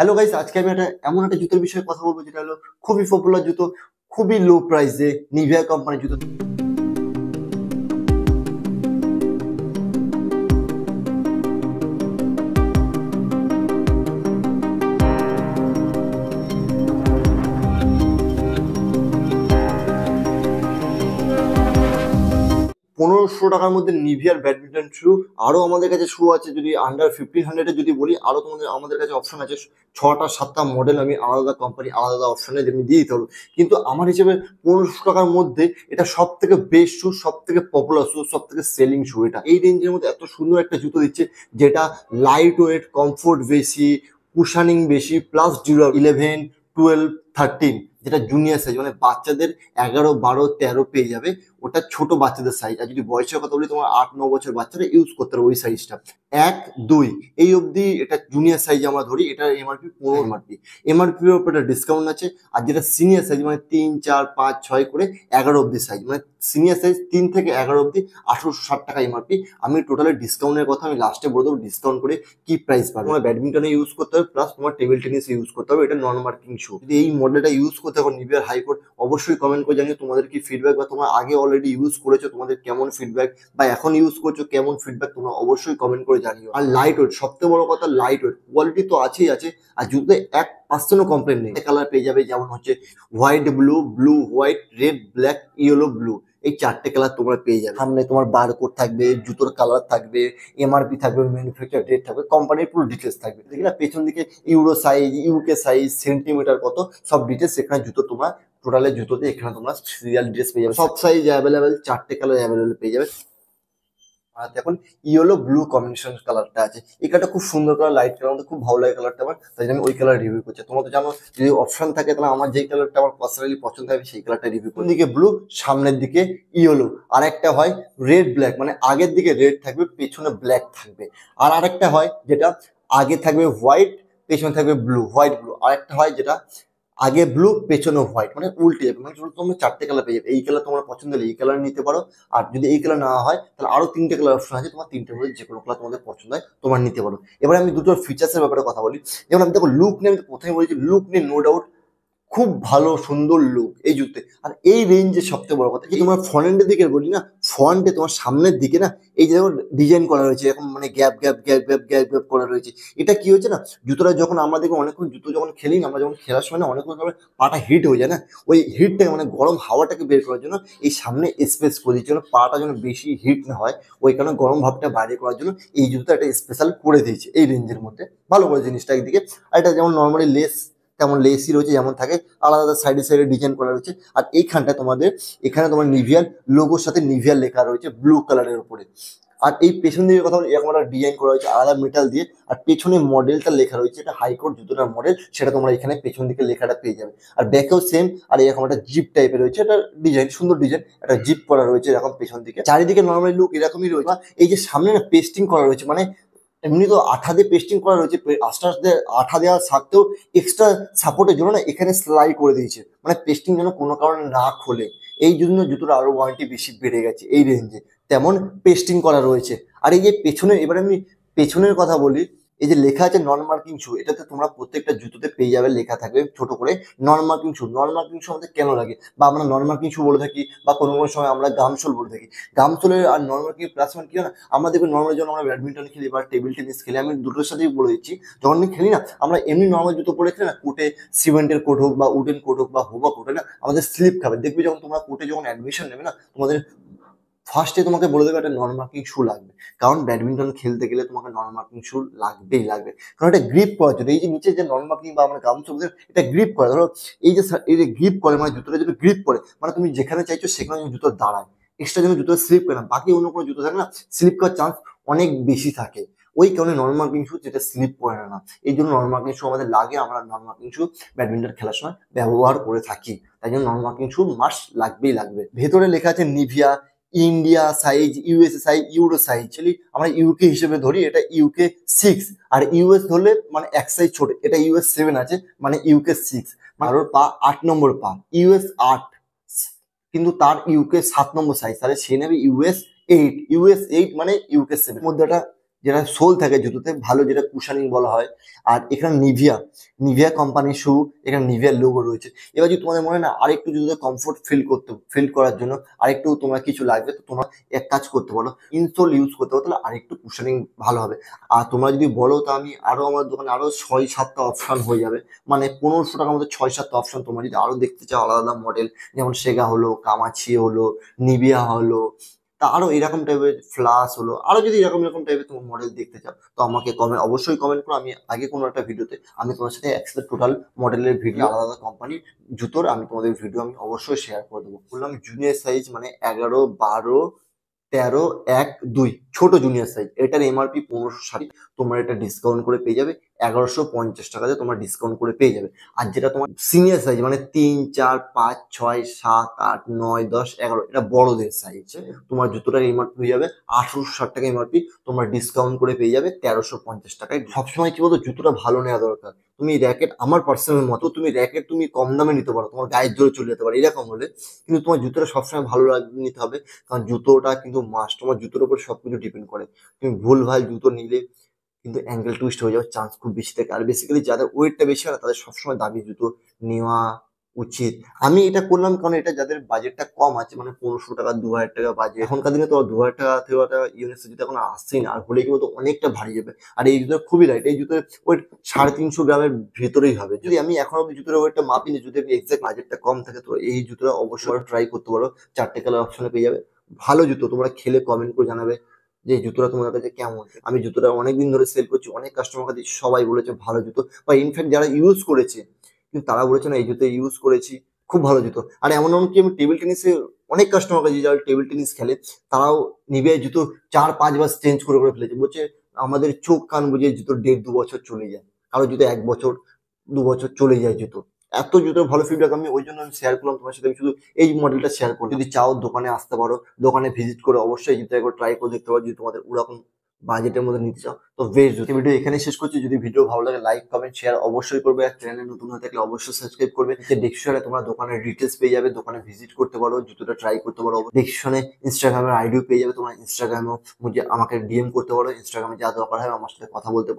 hello guys আজকে আমি একটা এমন একটা জুতোর বিষয়ে কথা বলবো যেটা হলো খুবই পপুলার জুতো খুবই লো প্রাইসে নিভিয়া কোম্পানির জুতো পনেরোশো টাকার মধ্যে নিভিয়ার ব্যাডমিন্টন শু আরও আমাদের কাছে শু আছে যদি আন্ডার ফিফটিন হান্ড্রেডে যদি বলি আরও তোমাদের আমাদের কাছে অপশন আছে ছটা সাতটা মডেল আমি আলাদা কোম্পানি আলাদা অপশনে আমি দিয়ে দিতে কিন্তু আমার হিসেবে পনেরোশো টাকার মধ্যে এটা সব থেকে বেস্ট শু সব থেকে পপুলার শু সব থেকে সেলিং শু এটা এই রেঞ্জের মধ্যে এত সুন্দর একটা জুতো দিচ্ছে যেটা লাইট ওয়েট কমফোর্ট বেশি কুশানিং বেশি plus zero eleven twelve thirteen যেটা জুনিয়র সাইজ মানে বাচ্চাদের এগারো বারো তেরো পেয়ে যাবে ওটা ছোট বাচ্চাদের সাইজ আর যদি বয়সের কথা বলি তোমার আট ন বছর বাচ্চারা ইউজ করতে পারবে ওই সাইজটা এক দুই এই অবধি এটা জুনিয়র সাইজ আমরা ধরি এটা এমআরপি পনেরো এমআরপি এমআরপি ওপর একটা ডিসকাউন্ট আছে আর যেটা সিনিয়র সাইজ মানে তিন চার পাঁচ ছয় করে এগারো অবধি সাইজ মানে সিনিয়র সাইজ তিন থেকে এগারো অবধি আঠারোশো ষাট টাকা এমআরপি আমি টোটালি ডিসকাউন্টের কথা আমি লাস্টে বলে দেবো ডিসকাউন্ট করে কি প্রাইস পাবে তোমার ব্যাডমিন্টনে ইউজ করতে হবে প্লাস তোমার টেবিল টেনিস ইউজ করতে হবে এটা নন মার্কিং শু যদি এই মডেলটা ইউজ করতে হবে নিবিয়ার হাইকোর্ট অবশ্যই কমেন্ট করে জানিয়ে তোমাদের কি ফিডব্যাক বা তোমার আগে অলরেডি ইউজ করেছো তোমাদের কেমন ফিডব্যাক বা এখন ইউজ করছো কেমন ফিডব্যাক তোমরা অবশ্যই কমেন্ট করে জানিও আর লাইট ওয়েট সবচেয়ে বড় কথা লাইট ওয়েট কোয়ালিটি তো আছেই আছে আর জুতো এক পার্সেন্টও কমপ্লেন নেই কালার পেয়ে যাবে যেমন হচ্ছে white blue blue white red black yellow blue এই চারটে কালার তোমরা পেয়ে যাবে সামনে তোমার বারকোড থাকবে জুতোর কালার থাকবে এমআরপি থাকবে ম্যানুফ্যাকচার ডেট থাকবে কোম্পানির পুরো ডিটেলস থাকবে দেখি না পেছন দিকে euro size UK size centimetre কত সব ডিটেলস এখানে জুতো তোমরা টোটালের জুতোতে এখানে তোমরা সিরিয়াল ড্রেস পেয়ে যাবে সব সাইজ অ্যাভেলেবেল চারটে কালার অ্যাভেলেবেল পেয়ে যাবে আর দেখুন ইয়েলো ব্লু কম্বিনেশন কালারটা আছে এই কালারটা খুব সুন্দর কালার লাইট কালার আমাদের খুব ভালো লাগে কালারটা আমার তাই জন্য আমি ওই কালার রিভিউ করছি তোমাদের জানো যদি অপশন থাকে তাহলে আমার যেই কালারটা আমার পার্সোনালি পছন্দ হবে সেই কালারটা রিভিউ কোন দিকে ব্লু সামনের দিকে ইয়েলো আর একটা হয় রেড ব্ল্যাক মানে আগের দিকে রেড থাকবে পেছনে ব্ল্যাক থাকবে আর আরেকটা হয় যেটা আগে থাকবে হোয়াইট পেছনে থাকবে ব্লু হোয়াইট ব্লু আরেকটা হয় যেটা আগে ব্লু পেছনে হোয়াইট মানে উল্টে যাবে মানে তুমি চারটে কালার পেয়ে যাবে এই কালার তোমার পছন্দ হলে এই কালার নিতে পারো আর যদি এই কালার না হয় তাহলে আরও তিনটে কালার অপশন আছে তোমার তিনটে মধ্যে যে কোনো কালার তোমাদের পছন্দ হয় তোমার নিতে পারো এবার আমি দুটো ফিচার্সের ব্যাপারে কথা বলি যেমন আমি দেখো লুক নিয়ে আমি প্রথমে বলেছি লুক নিয়ে নো ডাউট খুব ভালো সুন্দর লুক এই জুতে আর এই রেঞ্জের সবচেয়ে বড় কথা যে তোমার ফ্রন্টের দিকে বলি না ফ্রন্টে তোমার সামনের দিকে না এই যে যেমন ডিজাইন করা রয়েছে এরকম মানে gap gap gap gap gap gap করা রয়েছে এটা কি হয়েছে না জুতোটা যখন আমরা দেখবো অনেকক্ষণ জুতো যখন খেলি না আমরা যখন খেলার সময় না অনেকক্ষণ পাটা হিট হয়ে যায় না ওই হিটটাকে মানে গরম হাওয়াটাকে বের করার জন্য এই সামনে স্পেস করে দিচ্ছে জন্য পাটা যেন বেশি হিট না হয় ওই কারণে গরম ভাবটা বাইরে করার জন্য এই জুতোটা একটা স্পেশাল করে দিয়েছে এই রেঞ্জের মধ্যে ভালো করে জিনিসটা একদিকে আর এটা যেমন নর্মালি লেস তেমন লেসি রয়েছে যেমন থাকে আলাদা আলাদা সাইডে সাইডে ডিজাইন করা রয়েছে আর এইখানটা তোমাদের এখানে তোমার নিভিয়ার লোগোর সাথে নিভিয়ার লেখা রয়েছে ব্লু কালারের উপরে আর এই পেছন দিকে কথা এরকম একটা ডিজাইন করা হয়েছে আলাদা মেটাল দিয়ে আর পেছনে মডেলটা লেখা রয়েছে এটা হাইকোর্ট জুতোটার মডেল সেটা তোমরা এখানে পেছন দিকে লেখাটা পেয়ে যাবে আর ব্যাকেও সেম আর এরকম একটা জিপ টাইপের রয়েছে এটা ডিজাইন সুন্দর ডিজাইন একটা জিপ করা রয়েছে এরকম পেছন দিকে চারিদিকে নর্মাল লুক এরকমই রয়েছে এই যে সামনে পেস্টিং করা রয়েছে মানে এমনি তো আঠা দিয়ে পেস্টিং করা রয়েছে আস্তে আস্তে আঠা দেওয়া থাকতেও এক্সট্রা সাপোর্টের জন্য না এখানে সেলাই করে দিয়েছে মানে পেস্টিং যেন কোনো কারণে না খোলে এই জন্য জুতোর আরও ওয়ারেন্টি বেশি বেড়ে গেছে এই রেঞ্জে তেমন পেস্টিং করা রয়েছে আর এই যে পেছনে এবার আমি পেছনের কথা বলি এই যে লেখা আছে নন মার্কিং শু এটাতে তোমরা প্রত্যেকটা জুতোতে পেয়ে যাবে লেখা থাকবে ছোট করে নন মার্কিং শু নন মার্কিং শু আমাদের কেন লাগে বা আমরা নন মার্কিং শু বলে থাকি বা কোনো কোনো সময় আমরা গামসোল বলে থাকি গামসোলের আর নন মার্কিং প্লাস মানে কি না আমরা দেখবে নর্মাল যখন আমরা ব্যাডমিন্টন খেলি বা টেবিল টেনিস খেলি আমি দুটোর সাথেই বলে দিচ্ছি যখন খেলি না আমরা এমনি নর্মাল জুতো পরে খেলি না কোটে সিমেন্টের কোট হোক বা উডেন কোট হোক বা হোবা কোটে না আমাদের স্লিপ খাবে দেখবে যখন তোমরা কোটে যখন অ্যাডমিশন নেবে না তোমাদের ফার্স্টে তোমাকে বলে দেবে একটা নন মার্কিং শু লাগবে কারণ ব্যাডমিন্টন খেলতে গেলে তোমাকে নন মার্কিং শু লাগবেই লাগবে কারণ এটা গ্রিপ করার জন্য এই যে নিচে যে নন মার্কিং বা আমার গাউন বলতে এটা গ্রিপ করে ধরো এই যে এই যে গ্রিপ করে মানে জুতোটা যদি গ্রিপ করে মানে তুমি যেখানে চাইছো সেখানে যদি জুতো দাঁড়ায় এক্সট্রা যেন জুতো স্লিপ করে না বাকি অন্য কোনো জুতো থাকে না স্লিপ করার চান্স অনেক বেশি থাকে ওই কারণে নর্মাল মার্কিং শু যেটা স্লিপ করে না এই জন্য নর্মাল মার্কিং শু আমাদের লাগে আমরা নর্মার্কিং মার্কিং শু ব্যাডমিন্টন খেলার সময় ব্যবহার করে থাকি তাই জন্য নর্মার্কিং মার্কিং শু মাস লাগবেই লাগবে ভেতরে লেখা আছে Nivea India size USA size euro size চলি আমরা ইউকে হিসেবে ধরি এটা ইউকে সিক্স আর ইউএস ধরলে মানে এক সাইজ ছোট এটা ইউএস সেভেন আছে মানে ইউকে সিক্স মানে পা আট নম্বর পা ইউএস আট কিন্তু তার ইউকে সাত নম্বর সাইজ তাহলে সে নেবে ইউএস এইট ইউএস এইট মানে ইউকে সেভেন মধ্যে একটা যেটা সোল থাকে জুতোতে ভালো যেটা কুশানিং বলা হয় আর এখানে নিভিয়া নিভিয়া কোম্পানির শু এখানে নিভিয়ার লোগো রয়েছে এবার যদি তোমাদের মনে না আরেকটু জুতোতে কমফোর্ট ফিল করতে ফিল করার জন্য আরেকটু তোমার কিছু লাগবে তো তোমরা এক কাজ করতে পারো ইনসোল ইউজ করতে পারো তাহলে আরেকটু কুশানিং ভালো হবে আর তোমরা যদি বলো তো আমি আরও আমার দোকানে আরও ছয় সাতটা অপশান হয়ে যাবে মানে পনেরোশো টাকার মধ্যে ছয় সাতটা অপশান তোমরা যদি আরও দেখতে চাও আলাদা আলাদা মডেল যেমন সেগা হলো কামাছি হলো নিভিয়া হলো তা আরও এরকম টাইপের ফ্লাস হলো আরও যদি এরকম এরকম টাইপের তোমার মডেল দেখতে চাও তো আমাকে কমে অবশ্যই কমেন্ট করো আমি আগে কোনো একটা ভিডিওতে আমি তোমার সাথে একসাথে টোটাল মডেলের ভিডিও আলাদা আলাদা কোম্পানির জুতোর আমি তোমাদের ভিডিও আমি অবশ্যই শেয়ার করে দেবো বললাম জুনিয়র সাইজ মানে এগারো বারো তেরো এক দুই ছোট জুনিয়র সাইজ এটার এমআরপি পনেরোশো ষাট তোমার এটা ডিসকাউন্ট করে পেয়ে যাবে এগারোশো পঞ্চাশ টাকাতে তোমরা ডিসকাউন্ট করে পেয়ে যাবে আর যেটা তোমার সিনিয়র সাইজ মানে তিন চার পাঁচ ছয় সাত আট নয় দশ এগারো এটা বড়দের সাইজ তোমার জুতোটা এমআরপি হয়ে যাবে আঠারোশো ষাট টাকা এমআরপি তোমরা ডিসকাউন্ট করে পেয়ে যাবে তেরোশো পঞ্চাশ টাকায় সবসময় কি বলতো জুতোটা ভালো নেওয়া দরকার তুমি র্যাকেট আমার পার্সোনাল মতো তুমি র্যাকেট তুমি কম দামে নিতে পারো তোমার গায়ের জোরে চলে যেতে পারো এরকম হলে কিন্তু তোমার জুতোটা সবসময় ভালো নিতে হবে কারণ জুতোটা কিন্তু মাস তোমার জুতোর উপর সব কিছু ডিপেন্ড করে তুমি ভুলভাল জুতো নিলে কিন্তু অ্যাঙ্গেল টুইস্ট হয়ে যাওয়ার চান্স খুব বেশি থাকে আর বেসিক্যালি যাদের ওয়েটটা বেশি হয় না তাদের সবসময় দামি জুতো নেওয়া উচিত আমি এটা করলাম কারণ এটা যাদের বাজেটটা কম আছে মানে পনেরোশো টাকা দু হাজার টাকা বাজেট এখনকার দিনে তো দু হাজার টাকা থেকে টাকা ইউনিট জুতো এখন আসছেই না আর হলে কিন্তু অনেকটা ভারী যাবে আর এই জুতো খুবই লাইট এই জুতোর ওয়েট সাড়ে তিনশো গ্রামের ভেতরেই হবে যদি আমি এখন অব্দি জুতোর ওয়েটটা মাপি না যদি এক্সাক্ট বাজেটটা কম থাকে তো এই জুতোটা অবশ্যই ট্রাই করতে পারো চারটে কালার অপশনে পেয়ে যাবে ভালো জুতো তোমরা খেলে কমেন্ট করে জানাবে যে জুতোটা তোমার কাছে কেমন আমি জুতোটা অনেকদিন ধরে সেল করছি অনেক কাস্টমার কাছে সবাই বলেছে ভালো জুতো বা ইনফ্যাক্ট যারা ইউজ করেছে কিন্তু তারা বলেছে না এই জুতো ইউজ করেছি খুব ভালো জুতো আর এমন এমনকি আমি টেবিল টেনিসে অনেক কাস্টমার কাছে যারা টেবিল টেনিস খেলে তারাও নিবে জুতো চার পাঁচ বার চেঞ্জ করে করে ফেলেছে বলছে আমাদের চোখ কান বুঝে জুতো দেড় দু বছর চলে যায় কারো জুতো এক বছর দু বছর চলে যায় জুতো এত জুতোর ভালো ফিডব্যাক আমি ওই জন্য আমি শেয়ার করলাম তোমার সাথে আমি শুধু এই মডেলটা শেয়ার করি যদি চাও দোকানে আসতে পারো দোকানে ভিজিট করে অবশ্যই জুতো একবার ট্রাই করে দেখতে পারো যদি তোমাদের ওরকম বাজেটের মধ্যে নিতে চাও তো বেশ যদি ভিডিও এখানে শেষ করছি যদি ভিডিও ভালো লাগে লাইক কমেন্ট শেয়ার অবশ্যই করবে আর চ্যানেলে নতুন হয়ে থাকলে অবশ্যই সাবস্ক্রাইব করবে যে ডিসক্রিপশনে তোমরা দোকানের ডিটেলস পেয়ে যাবে দোকানে ভিজিট করতে পারো জুতোটা ট্রাই করতে পারো ডিসক্রিপশনে ইনস্টাগ্রামের আইডিও পেয়ে যাবে তোমরা ইনস্টাগ্রামেও আমাকে ডিএম করতে পারো ইনস্টাগ্রামে যা দরকার হয় আমার সাথে কথা বলতে পারো